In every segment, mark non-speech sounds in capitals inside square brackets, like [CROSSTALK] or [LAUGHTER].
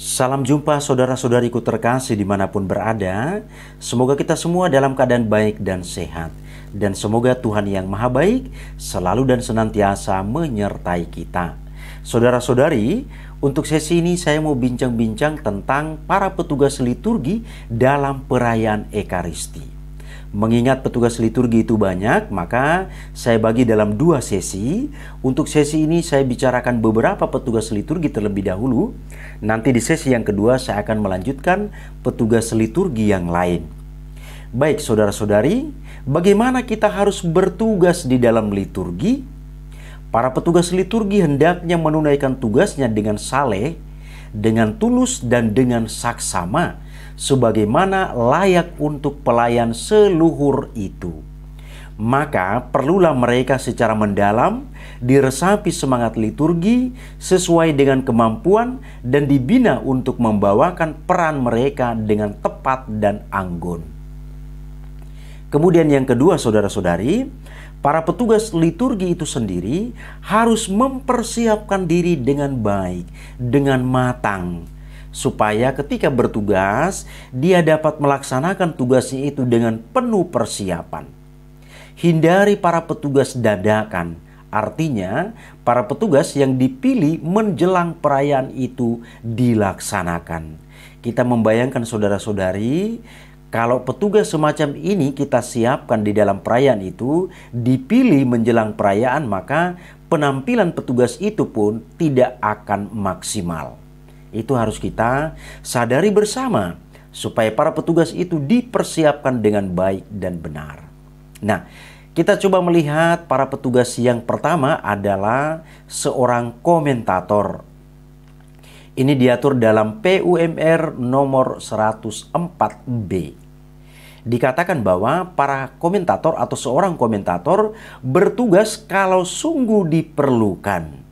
Salam jumpa saudara-saudariku terkasih dimanapun berada. Semoga kita semua dalam keadaan baik dan sehat. Dan semoga Tuhan yang maha baik selalu dan senantiasa menyertai kita. Saudara-saudari, untuk sesi ini saya mau bincang-bincang tentang para petugas liturgi dalam perayaan Ekaristi. Mengingat petugas liturgi itu banyak, maka saya bagi dalam dua sesi. Untuk sesi ini saya bicarakan beberapa petugas liturgi terlebih dahulu. Nanti di sesi yang kedua saya akan melanjutkan petugas liturgi yang lain. Baik saudara-saudari, bagaimana kita harus bertugas di dalam liturgi? Para petugas liturgi hendaknya menunaikan tugasnya dengan saleh, dengan tulus dan dengan saksama sebagaimana layak untuk pelayan seluhur itu. Maka perlulah mereka secara mendalam diresapi semangat liturgi sesuai dengan kemampuan dan dibina untuk membawakan peran mereka dengan tepat dan anggun. Kemudian yang kedua saudara-saudari, para petugas liturgi itu sendiri harus mempersiapkan diri dengan baik, dengan matang supaya ketika bertugas dia dapat melaksanakan tugasnya itu dengan penuh persiapan. Hindari para petugas dadakan, artinya para petugas yang dipilih menjelang perayaan itu dilaksanakan. Kita membayangkan saudara-saudari kalau petugas semacam ini kita siapkan di dalam perayaan itu, dipilih menjelang perayaan, maka penampilan petugas itu pun tidak akan maksimal. Itu harus kita sadari bersama supaya para petugas itu dipersiapkan dengan baik dan benar. Nah, kita coba melihat para petugas yang pertama adalah seorang komentator. Ini diatur dalam PUMR nomor 104B. Dikatakan bahwa para komentator atau seorang komentator bertugas kalau sungguh diperlukan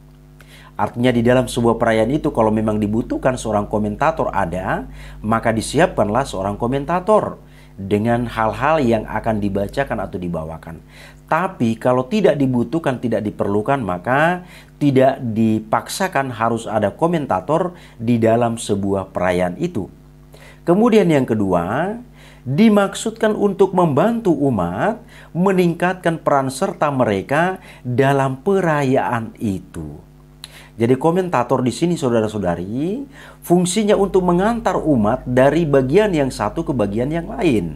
Artinya di dalam sebuah perayaan itu kalau memang dibutuhkan seorang komentator ada, maka disiapkanlah seorang komentator dengan hal-hal yang akan dibacakan atau dibawakan. Tapi kalau tidak dibutuhkan, tidak diperlukan, maka tidak dipaksakan harus ada komentator di dalam sebuah perayaan itu. Kemudian yang kedua, dimaksudkan untuk membantu umat meningkatkan peran serta mereka dalam perayaan itu. Jadi komentator di sini saudara-saudari, fungsinya untuk mengantar umat dari bagian yang satu ke bagian yang lain.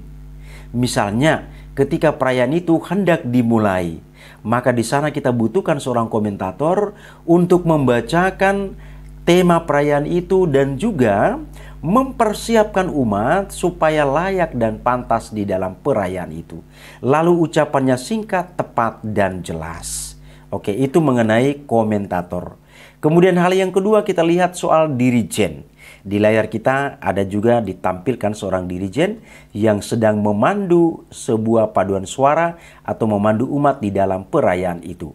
Misalnya, ketika perayaan itu hendak dimulai, maka di sana kita butuhkan seorang komentator untuk membacakan tema perayaan itu dan juga mempersiapkan umat supaya layak dan pantas di dalam perayaan itu. Lalu ucapannya singkat, tepat, dan jelas. Oke, itu mengenai komentator. Kemudian hal yang kedua kita lihat soal dirijen. Di layar kita ada juga ditampilkan seorang dirijen yang sedang memandu sebuah paduan suara atau memandu umat di dalam perayaan itu.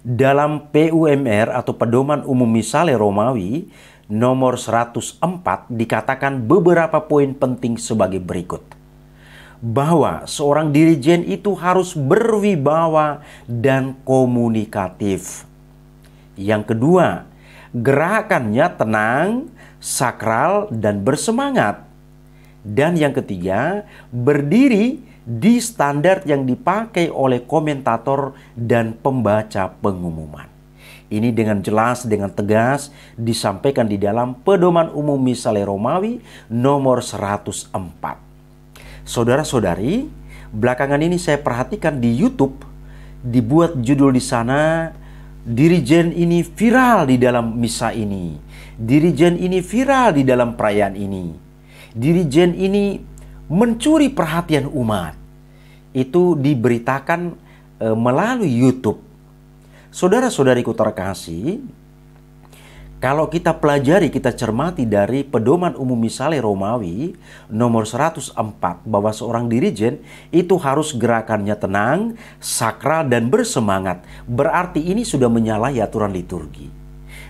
Dalam PUMR atau Pedoman Umum Misale Romawi nomor 104 dikatakan beberapa poin penting sebagai berikut. Bahwa seorang dirijen itu harus berwibawa dan komunikatif yang kedua, gerakannya tenang, sakral, dan bersemangat. Dan yang ketiga, berdiri di standar yang dipakai oleh komentator dan pembaca pengumuman. Ini dengan jelas, dengan tegas disampaikan di dalam pedoman umum misalnya Romawi nomor 104. Saudara-saudari, belakangan ini saya perhatikan di YouTube dibuat judul di sana Dirijen ini viral di dalam misa ini. Dirijen ini viral di dalam perayaan ini. Dirijen ini mencuri perhatian umat. Itu diberitakan eh, melalui YouTube. Saudara-saudariku terkasih, kalau kita pelajari, kita cermati dari pedoman umum misalnya Romawi nomor 104 bahwa seorang dirijen itu harus gerakannya tenang, sakral dan bersemangat. Berarti ini sudah menyalahi aturan liturgi.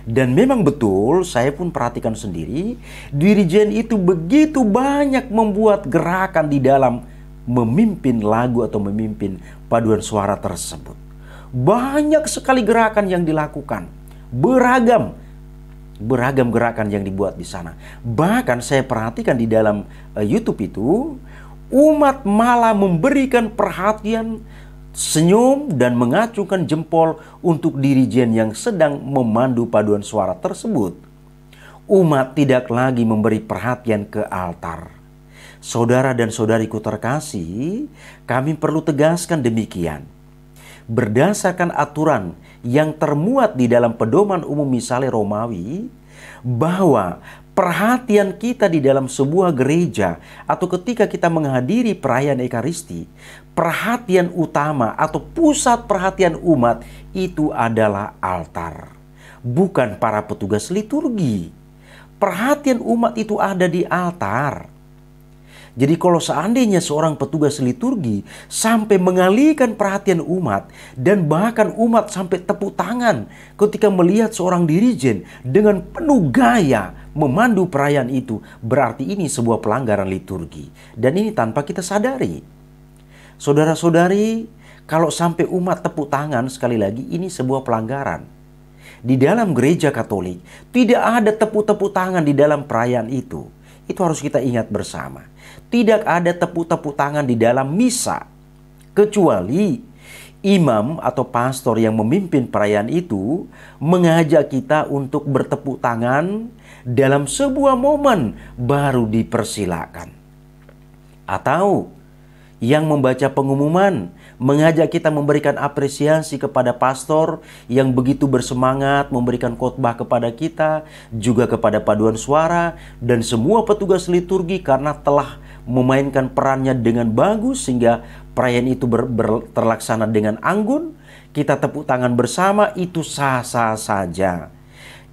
Dan memang betul, saya pun perhatikan sendiri, dirijen itu begitu banyak membuat gerakan di dalam memimpin lagu atau memimpin paduan suara tersebut. Banyak sekali gerakan yang dilakukan, beragam, beragam gerakan yang dibuat di sana. Bahkan saya perhatikan di dalam uh, YouTube itu umat malah memberikan perhatian senyum dan mengacungkan jempol untuk dirijen yang sedang memandu paduan suara tersebut. Umat tidak lagi memberi perhatian ke altar. Saudara dan saudariku terkasih, kami perlu tegaskan demikian. Berdasarkan aturan yang termuat di dalam pedoman umum misalnya Romawi bahwa perhatian kita di dalam sebuah gereja atau ketika kita menghadiri perayaan Ekaristi, perhatian utama atau pusat perhatian umat itu adalah altar, bukan para petugas liturgi. Perhatian umat itu ada di altar. Jadi kalau seandainya seorang petugas liturgi sampai mengalihkan perhatian umat dan bahkan umat sampai tepuk tangan ketika melihat seorang dirijen dengan penuh gaya memandu perayaan itu, berarti ini sebuah pelanggaran liturgi. Dan ini tanpa kita sadari. Saudara-saudari, kalau sampai umat tepuk tangan sekali lagi ini sebuah pelanggaran di dalam gereja Katolik tidak ada tepuk-tepuk tangan di dalam perayaan itu. Itu harus kita ingat bersama tidak ada tepuk-tepuk tangan di dalam misa, kecuali imam atau pastor yang memimpin perayaan itu mengajak kita untuk bertepuk tangan dalam sebuah momen baru dipersilakan. Atau yang membaca pengumuman mengajak kita memberikan apresiasi kepada pastor yang begitu bersemangat memberikan khotbah kepada kita juga kepada paduan suara dan semua petugas liturgi karena telah memainkan perannya dengan bagus sehingga perayaan itu ber, ber, terlaksana dengan anggun, kita tepuk tangan bersama itu sah-sah saja.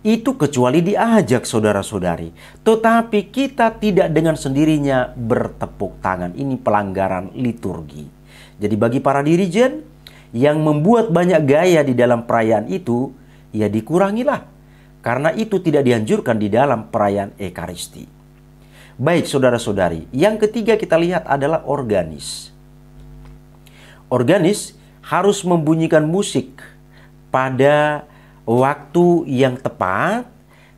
Itu kecuali diajak saudara-saudari. Tetapi kita tidak dengan sendirinya bertepuk tangan. Ini pelanggaran liturgi. Jadi bagi para dirijen yang membuat banyak gaya di dalam perayaan itu, ya dikurangilah. Karena itu tidak dianjurkan di dalam perayaan Ekaristi. Baik, saudara-saudari. Yang ketiga kita lihat adalah organis. Organis harus membunyikan musik pada waktu yang tepat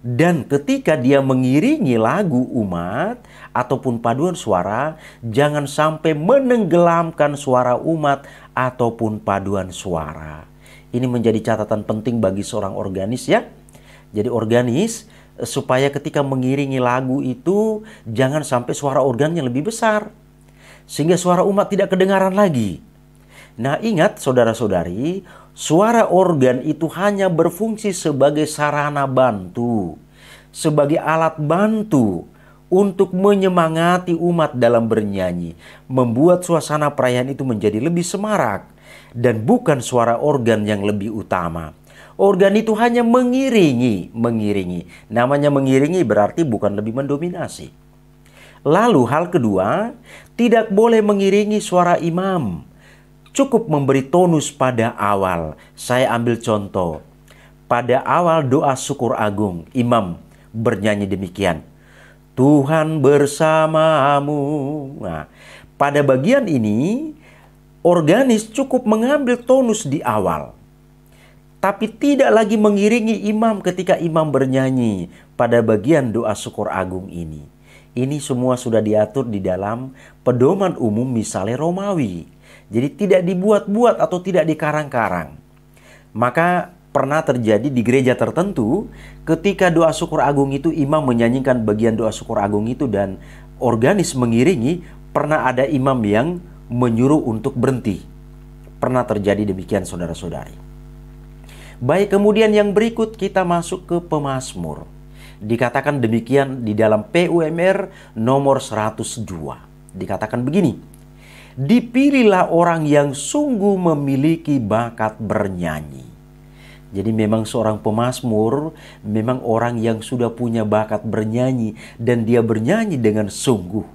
dan ketika dia mengiringi lagu umat ataupun paduan suara, jangan sampai menenggelamkan suara umat ataupun paduan suara. Ini menjadi catatan penting bagi seorang organis ya. Jadi organis supaya ketika mengiringi lagu itu jangan sampai suara organnya lebih besar sehingga suara umat tidak kedengaran lagi. Nah, ingat saudara-saudari, suara organ itu hanya berfungsi sebagai sarana bantu, sebagai alat bantu untuk menyemangati umat dalam bernyanyi, membuat suasana perayaan itu menjadi lebih semarak dan bukan suara organ yang lebih utama organ itu hanya mengiringi, mengiringi. Namanya mengiringi berarti bukan lebih mendominasi. Lalu hal kedua, tidak boleh mengiringi suara imam. Cukup memberi tonus pada awal. Saya ambil contoh. Pada awal doa syukur agung, imam bernyanyi demikian. Tuhan bersamamu. Nah, pada bagian ini, organis cukup mengambil tonus di awal tapi tidak lagi mengiringi imam ketika imam bernyanyi pada bagian doa syukur agung ini. Ini semua sudah diatur di dalam pedoman umum misalnya Romawi. Jadi tidak dibuat-buat atau tidak dikarang-karang. Maka pernah terjadi di gereja tertentu ketika doa syukur agung itu imam menyanyikan bagian doa syukur agung itu dan organis mengiringi pernah ada imam yang menyuruh untuk berhenti. Pernah terjadi demikian saudara-saudari. Baik, kemudian yang berikut kita masuk ke pemasmur. Dikatakan demikian di dalam PUMR nomor 102. Dikatakan begini, Dipilihlah orang yang sungguh memiliki bakat bernyanyi. Jadi memang seorang pemasmur memang orang yang sudah punya bakat bernyanyi dan dia bernyanyi dengan sungguh.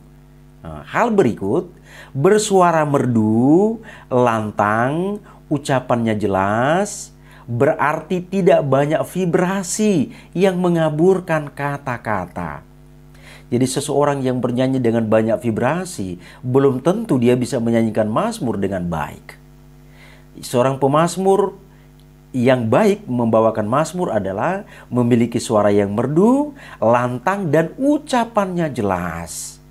Nah, hal berikut, bersuara merdu, lantang, ucapannya jelas, berarti tidak banyak vibrasi yang mengaburkan kata-kata. Jadi seseorang yang bernyanyi dengan banyak vibrasi, belum tentu dia bisa menyanyikan mazmur dengan baik. Seorang pemazmur yang baik membawakan mazmur adalah memiliki suara yang merdu, lantang, dan ucapannya jelas.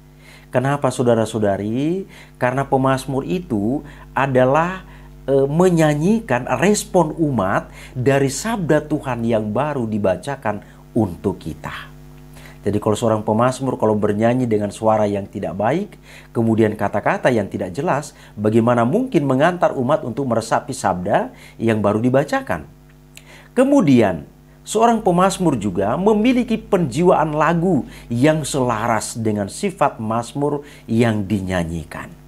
Kenapa saudara-saudari? Karena pemazmur itu adalah e, menyanyikan respon umat dari sabda Tuhan yang baru dibacakan untuk kita. Jadi kalau seorang pemazmur kalau bernyanyi dengan suara yang tidak baik, kemudian kata-kata yang tidak jelas, bagaimana mungkin mengantar umat untuk meresapi sabda yang baru dibacakan? Kemudian, seorang pemazmur juga memiliki penjiwaan lagu yang selaras dengan sifat mazmur yang dinyanyikan.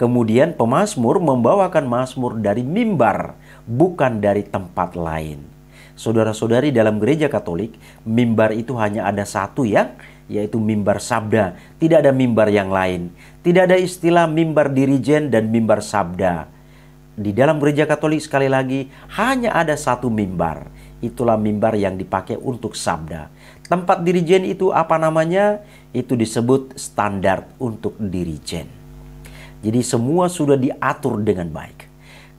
Kemudian pemazmur membawakan mazmur dari mimbar, bukan dari tempat lain. Saudara-saudari dalam gereja Katolik, mimbar itu hanya ada satu ya, yaitu mimbar sabda. Tidak ada mimbar yang lain. Tidak ada istilah mimbar dirijen dan mimbar sabda. Di dalam gereja Katolik sekali lagi hanya ada satu mimbar. Itulah mimbar yang dipakai untuk sabda. Tempat dirijen itu apa namanya? Itu disebut standar untuk dirijen. Jadi semua sudah diatur dengan baik.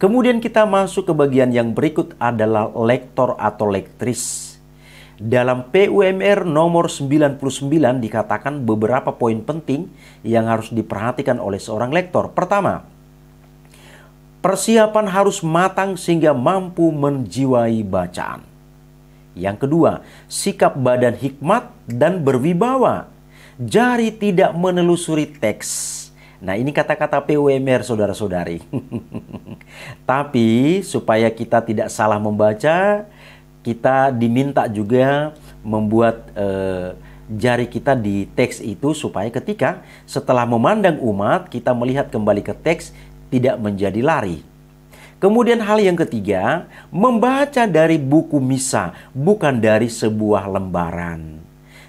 Kemudian kita masuk ke bagian yang berikut adalah lektor atau lektris. Dalam PUMR nomor 99 dikatakan beberapa poin penting yang harus diperhatikan oleh seorang lektor. Pertama, persiapan harus matang sehingga mampu menjiwai bacaan. Yang kedua, sikap badan hikmat dan berwibawa. Jari tidak menelusuri teks Nah, ini kata-kata PUMR saudara-saudari. [LAUGHS] Tapi supaya kita tidak salah membaca, kita diminta juga membuat eh, jari kita di teks itu supaya ketika setelah memandang umat, kita melihat kembali ke teks tidak menjadi lari. Kemudian hal yang ketiga, membaca dari buku misa, bukan dari sebuah lembaran.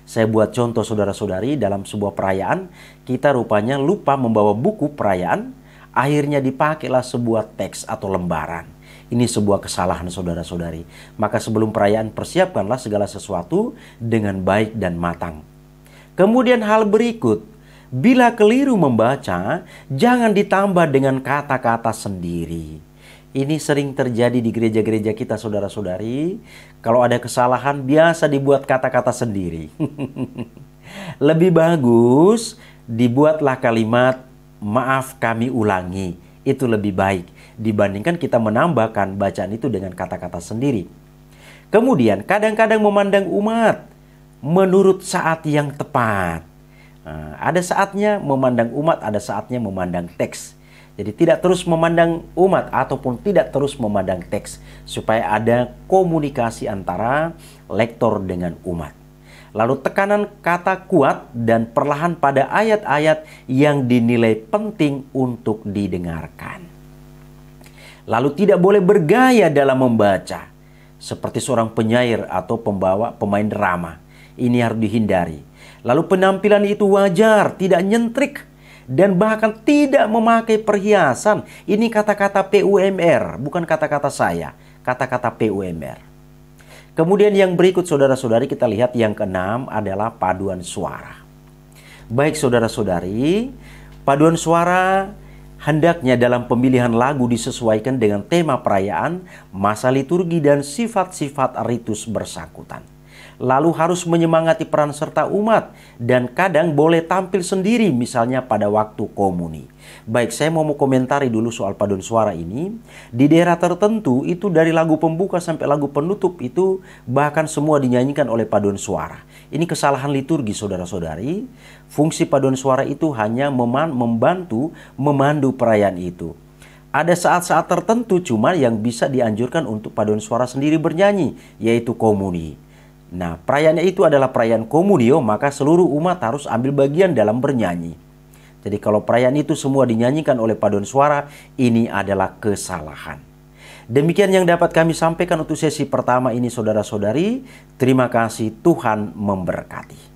Saya buat contoh saudara-saudari dalam sebuah perayaan, kita rupanya lupa membawa buku perayaan, akhirnya dipakailah sebuah teks atau lembaran. Ini sebuah kesalahan saudara-saudari. Maka sebelum perayaan persiapkanlah segala sesuatu dengan baik dan matang. Kemudian hal berikut, bila keliru membaca, jangan ditambah dengan kata-kata sendiri. Ini sering terjadi di gereja-gereja kita saudara-saudari. Kalau ada kesalahan biasa dibuat kata-kata sendiri. [LAUGHS] Lebih bagus dibuatlah kalimat maaf kami ulangi itu lebih baik dibandingkan kita menambahkan bacaan itu dengan kata-kata sendiri. Kemudian kadang-kadang memandang umat menurut saat yang tepat. Nah, ada saatnya memandang umat, ada saatnya memandang teks. Jadi tidak terus memandang umat ataupun tidak terus memandang teks supaya ada komunikasi antara lektor dengan umat. Lalu tekanan kata kuat dan perlahan pada ayat-ayat yang dinilai penting untuk didengarkan. Lalu tidak boleh bergaya dalam membaca seperti seorang penyair atau pembawa pemain drama. Ini harus dihindari. Lalu penampilan itu wajar, tidak nyentrik dan bahkan tidak memakai perhiasan. Ini kata-kata PUMR, bukan kata-kata saya, kata-kata PUMR. Kemudian yang berikut saudara-saudari kita lihat yang keenam adalah paduan suara. Baik saudara-saudari, paduan suara hendaknya dalam pemilihan lagu disesuaikan dengan tema perayaan, masa liturgi dan sifat-sifat ritus bersangkutan lalu harus menyemangati peran serta umat dan kadang boleh tampil sendiri misalnya pada waktu komuni. Baik, saya mau komentari dulu soal paduan suara ini. Di daerah tertentu itu dari lagu pembuka sampai lagu penutup itu bahkan semua dinyanyikan oleh paduan suara. Ini kesalahan liturgi saudara-saudari. Fungsi paduan suara itu hanya meman membantu memandu perayaan itu. Ada saat-saat tertentu cuman yang bisa dianjurkan untuk paduan suara sendiri bernyanyi, yaitu komuni. Nah, perayaannya itu adalah perayaan komunio, maka seluruh umat harus ambil bagian dalam bernyanyi. Jadi kalau perayaan itu semua dinyanyikan oleh paduan suara, ini adalah kesalahan. Demikian yang dapat kami sampaikan untuk sesi pertama ini saudara-saudari. Terima kasih Tuhan memberkati.